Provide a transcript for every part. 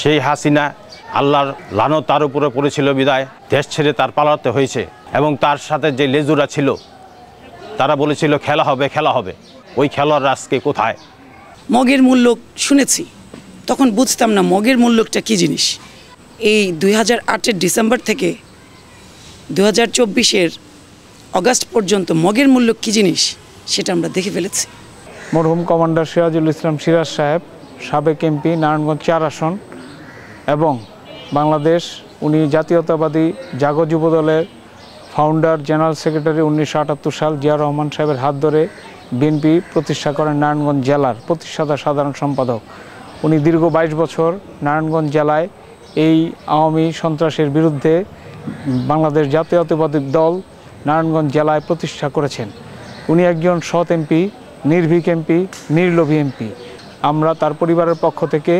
সেই হাসিনা আল্লাহর লানো তার উপরে পড়েছিল বিদায় দেশ ছেড়ে তার পালাতে হয়েছে এবং তার সাথে যে লেজুরা ছিল তারা বলেছিল খেলা হবে খেলা হবে ওই খেলার রাজকে কোথায় মগের মূল্য শুনেছি তখন বুঝতাম না মগের মূল্যটা কি জিনিস এই দুই হাজার ডিসেম্বর থেকে দু হাজার চব্বিশের অগাস্ট পর্যন্ত মগের মূল্য কি জিনিস সেটা আমরা দেখে ফেলেছি মরহুম কমান্ডার সিরাজুল ইসলাম সিরাজ সাহেব সাবেক এমপি নারায়ণগঞ্জ চার আসন এবং বাংলাদেশ উনি জাতীয়তাবাদী জাগ যুবদলের ফাউন্ডার জেনারেল সেক্রেটারি উনিশশো আটাত্তর সাল জিয়া রহমান সাহেবের হাত ধরে বিএনপি প্রতিষ্ঠা করেন নারায়ণগঞ্জ জেলার প্রতিষ্ঠাতা সাধারণ সম্পাদক উনি দীর্ঘ ২২ বছর নারায়ণগঞ্জ জেলায় এই আওয়ামী সন্ত্রাসের বিরুদ্ধে বাংলাদেশ জাতীয়তাবাদী দল নারায়ণগঞ্জ জেলায় প্রতিষ্ঠা করেছেন উনি একজন সৎ এমপি নির্ভীক এমপি নির্লোভী এমপি আমরা তার পরিবারের পক্ষ থেকে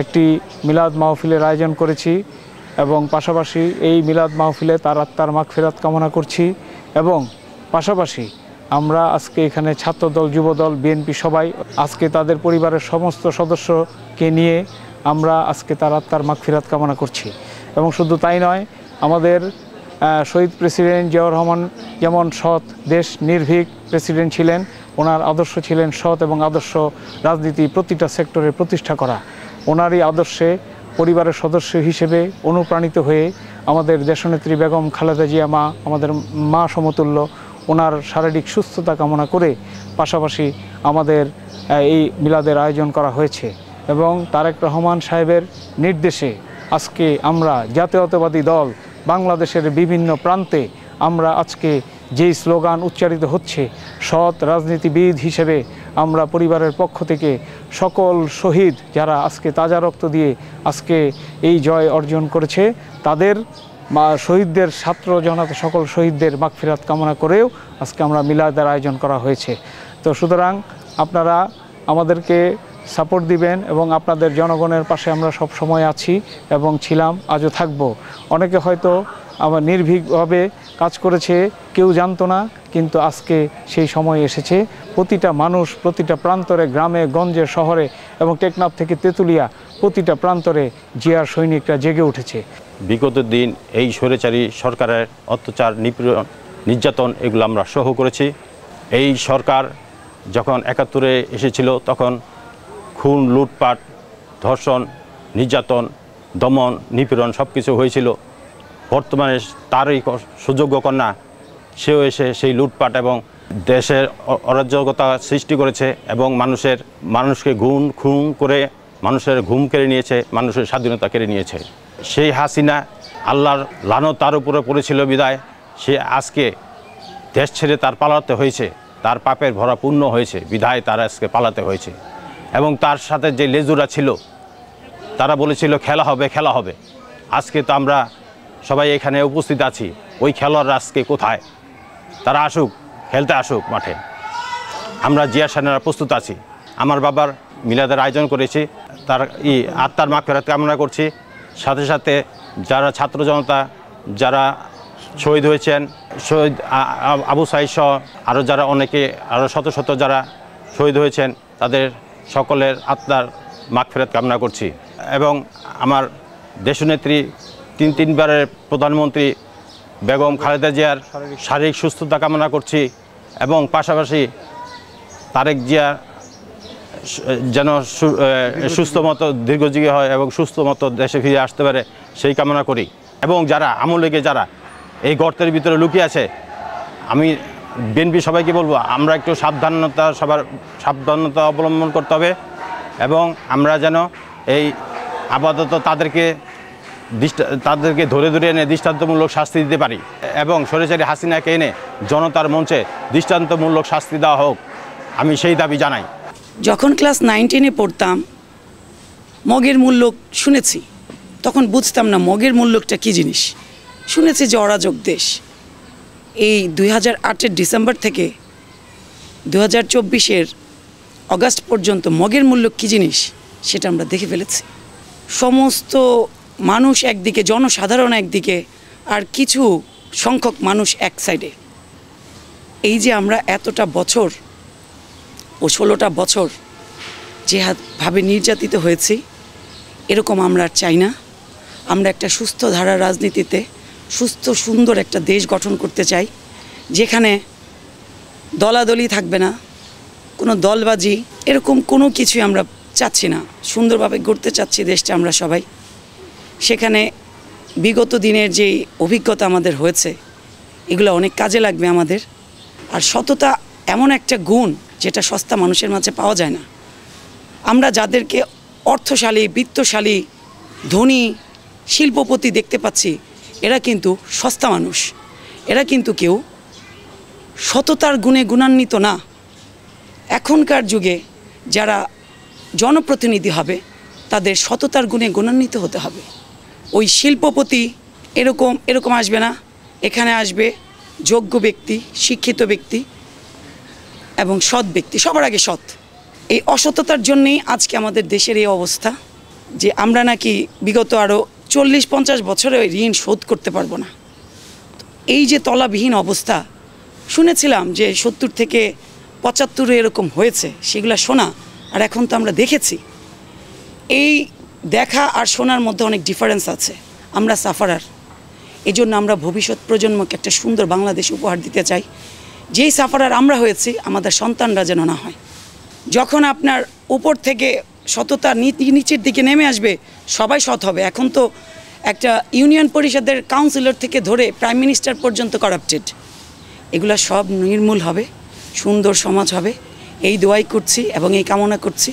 একটি মিলাদ মাহফিলের আয়োজন করেছি এবং পাশাপাশি এই মিলাদ মাহফিলে তার আত্মার ফেরাত কামনা করছি এবং পাশাপাশি আমরা আজকে এখানে ছাত্রদল যুবদল বিএনপি সবাই আজকে তাদের পরিবারের সমস্ত সদস্যকে নিয়ে আমরা আজকে তার আত্মার ফেরাত কামনা করছি এবং শুধু তাই নয় আমাদের শহীদ প্রেসিডেন্ট জিয়াউর রহমান যেমন সৎ দেশ নির্ভীক প্রেসিডেন্ট ছিলেন ওনার আদর্শ ছিলেন সৎ এবং আদর্শ রাজনীতি প্রতিটা সেক্টরে প্রতিষ্ঠা করা ওনারই আদর্শে পরিবারের সদস্য হিসেবে অনুপ্রাণিত হয়ে আমাদের দেশনেত্রী বেগম খালেদা জিয়া মা আমাদের মা সমতুল্য ওনার শারীরিক সুস্থতা কামনা করে পাশাপাশি আমাদের এই মিলাদের আয়োজন করা হয়েছে এবং তারেক রহমান সাহেবের নির্দেশে আজকে আমরা জাতীয়তাবাদী দল বাংলাদেশের বিভিন্ন প্রান্তে আমরা আজকে যেই স্লোগান উচ্চারিত হচ্ছে সৎ রাজনীতিবিদ হিসেবে আমরা পরিবারের পক্ষ থেকে সকল শহীদ যারা আজকে তাজা রক্ত দিয়ে আজকে এই জয় অর্জন করেছে তাদের শহীদদের ছাত্র জনতা সকল শহীদদের মাগফিরাত কামনা করেও আজকে আমরা মিলাদের আয়োজন করা হয়েছে তো সুতরাং আপনারা আমাদেরকে সাপোর্ট দিবেন এবং আপনাদের জনগণের পাশে আমরা সব সময় আছি এবং ছিলাম আজও থাকব অনেকে হয়তো আমার নির্ভীকভাবে কাজ করেছে কেউ জানতো না কিন্তু আজকে সেই সময় এসেছে প্রতিটা মানুষ প্রতিটা প্রান্তরে গ্রামে গঞ্জে শহরে এবং টেকনাফ থেকে তেঁতুলিয়া প্রতিটা প্রান্তরে জিয়ার সৈনিকরা জেগে উঠেছে বিগত দিন এই স্বৈরাচারী সরকারের অত্যাচার নিপীড়ন নির্যাতন এগুলো আমরা সহ করেছি এই সরকার যখন একাত্তরে এসেছিল তখন খুন লুটপাট ধর্ষণ নির্যাতন দমন নিপীড়ন সব কিছু হয়েছিল বর্তমানে তারই সুযোগ্য কন্যা সেও এসে সেই লুটপাট এবং দেশের অরাজকতা সৃষ্টি করেছে এবং মানুষের মানুষকে ঘুম খুন করে মানুষের ঘুম কেড়ে নিয়েছে মানুষের স্বাধীনতা কেড়ে নিয়েছে সেই হাসিনা আল্লাহর লানো তার উপরে পড়েছিল বিদায় সে আজকে দেশ ছেড়ে তার পালাতে হয়েছে তার পাপের ভরা পূর্ণ হয়েছে বিধায় তার আজকে পালাতে হয়েছে এবং তার সাথে যে লেজুরা ছিল তারা বলেছিল খেলা হবে খেলা হবে আজকে তো আমরা সবাই এখানে উপস্থিত আছি ওই খেলোয়াড় আজকে কোথায় তারা আসুক খেলতে আসুক মাঠে আমরা জিয়া সেনারা প্রস্তুত আছি আমার বাবার মিলাদের আয়োজন করেছি তার ই আত্মার ফেরাতে কামনা করছি সাথে সাথে যারা ছাত্র জনতা যারা শহীদ হয়েছেন শহীদ আবু সাহিদ সহ আরও যারা অনেকে আরও শত শত যারা শহীদ হয়েছেন তাদের সকলের আত্মার ফেরাত কামনা করছি এবং আমার দেশনেত্রী তিন তিনবারের প্রধানমন্ত্রী বেগম খালেদা জিয়ার শারীরিক সুস্থতা কামনা করছি এবং পাশাপাশি তারেক জিয়া যেন সুস্থ মতো দীর্ঘজীবী হয় এবং সুস্থ মতো দেশে ফিরে আসতে পারে সেই কামনা করি এবং যারা আমলেগে যারা এই গর্তের ভিতরে লুকিয়ে আছে আমি বিএনপি সবাইকে বলবো আমরা একটু সাবধানতা সবার সাবধানতা অবলম্বন করতে হবে এবং আমরা যেন এই আপাতত তাদেরকে তাদেরকে ধরে ধরে এনে দৃষ্টান্তমূলক শাস্তি দিতে পারি এবং সরেসারি হাসিনাকে এনে জনতার মঞ্চে দৃষ্টান্তমূলক শাস্তি দেওয়া হোক আমি সেই দাবি জানাই যখন ক্লাস নাইন টেনে পড়তাম মগের মূল্য শুনেছি তখন বুঝতাম না মগের মূল্যটা কী জিনিস শুনেছি যে অরাজক দেশ এই দুই হাজার আটের ডিসেম্বর থেকে দু হাজার চব্বিশের অগাস্ট পর্যন্ত মগের মূল্য কী জিনিস সেটা আমরা দেখে ফেলেছি সমস্ত মানুষ একদিকে জনসাধারণ একদিকে আর কিছু সংখ্যক মানুষ এক সাইডে এই যে আমরা এতটা বছর ও ষোলোটা বছর যেভাবে নির্যাতিত হয়েছি এরকম আমরা আর চাই না আমরা একটা সুস্থ ধারা রাজনীতিতে সুস্থ সুন্দর একটা দেশ গঠন করতে চাই যেখানে দলাদলি থাকবে না কোনো দলবাজি এরকম কোনো কিছুই আমরা চাচ্ছি না সুন্দরভাবে গড়তে চাচ্ছি দেশটা আমরা সবাই সেখানে বিগত দিনের যে অভিজ্ঞতা আমাদের হয়েছে এগুলো অনেক কাজে লাগবে আমাদের আর সততা এমন একটা গুণ যেটা সস্তা মানুষের মাঝে পাওয়া যায় না আমরা যাদেরকে অর্থশালী বৃত্তশালী ধনী শিল্পপতি দেখতে পাচ্ছি এরা কিন্তু সস্তা মানুষ এরা কিন্তু কেউ সততার গুণে গুণান্বিত না এখনকার যুগে যারা জনপ্রতিনিধি হবে তাদের সততার গুণে গুণান্বিত হতে হবে ওই শিল্পপতি এরকম এরকম আসবে না এখানে আসবে যোগ্য ব্যক্তি শিক্ষিত ব্যক্তি এবং সৎ ব্যক্তি সবার আগে সৎ এই অসততার জন্যেই আজকে আমাদের দেশের এই অবস্থা যে আমরা নাকি বিগত আরও চল্লিশ পঞ্চাশ বছরে ওই ঋণ শোধ করতে পারবো না এই যে তলাবিহীন অবস্থা শুনেছিলাম যে সত্তর থেকে পঁচাত্তরে এরকম হয়েছে সেগুলো শোনা আর এখন তো আমরা দেখেছি এই দেখা আর শোনার মধ্যে অনেক ডিফারেন্স আছে আমরা সাফারার এই জন্য আমরা ভবিষ্যৎ প্রজন্মকে একটা সুন্দর বাংলাদেশ উপহার দিতে চাই যেই সাফারার আমরা হয়েছি আমাদের সন্তানরা যেন না হয় যখন আপনার উপর থেকে সততা নিচের দিকে নেমে আসবে সবাই সৎ হবে এখন তো একটা ইউনিয়ন পরিষদের কাউন্সিলর থেকে ধরে প্রাইম মিনিস্টার পর্যন্ত করাপ্টেড এগুলো সব নির্মূল হবে সুন্দর সমাজ হবে এই দোয়াই করছি এবং এই কামনা করছি